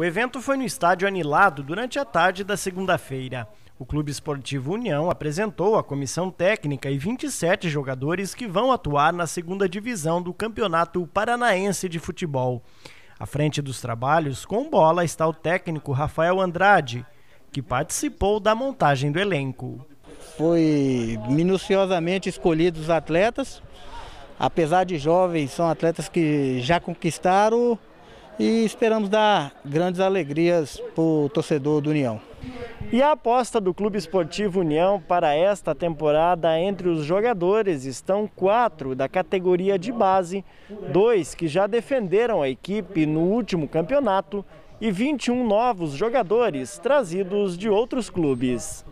O evento foi no estádio Anilado durante a tarde da segunda-feira. O Clube Esportivo União apresentou a comissão técnica e 27 jogadores que vão atuar na segunda divisão do Campeonato Paranaense de Futebol. À frente dos trabalhos, com bola, está o técnico Rafael Andrade, que participou da montagem do elenco. Foi minuciosamente escolhidos os atletas, apesar de jovens, são atletas que já conquistaram e esperamos dar grandes alegrias para o torcedor do União. E a aposta do Clube Esportivo União para esta temporada entre os jogadores estão quatro da categoria de base, dois que já defenderam a equipe no último campeonato e 21 novos jogadores trazidos de outros clubes.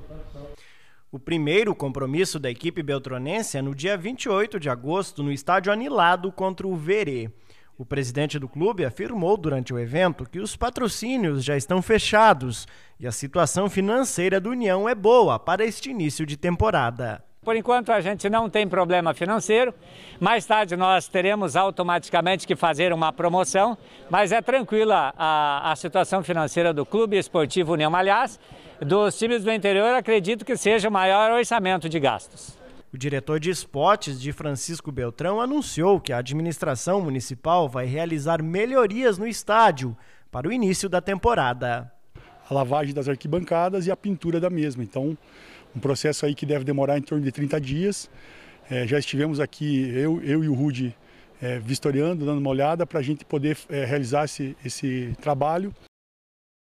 O primeiro compromisso da equipe beltronense é no dia 28 de agosto no estádio Anilado contra o Verê. O presidente do clube afirmou durante o evento que os patrocínios já estão fechados e a situação financeira do União é boa para este início de temporada. Por enquanto a gente não tem problema financeiro. Mais tarde nós teremos automaticamente que fazer uma promoção, mas é tranquila a, a situação financeira do Clube Esportivo União. Aliás, dos times do interior, acredito que seja o maior orçamento de gastos. O diretor de esportes de Francisco Beltrão anunciou que a administração municipal vai realizar melhorias no estádio para o início da temporada. A lavagem das arquibancadas e a pintura da mesma. Então, um processo aí que deve demorar em torno de 30 dias. É, já estivemos aqui, eu, eu e o Rude, é, vistoriando, dando uma olhada para a gente poder é, realizar esse, esse trabalho.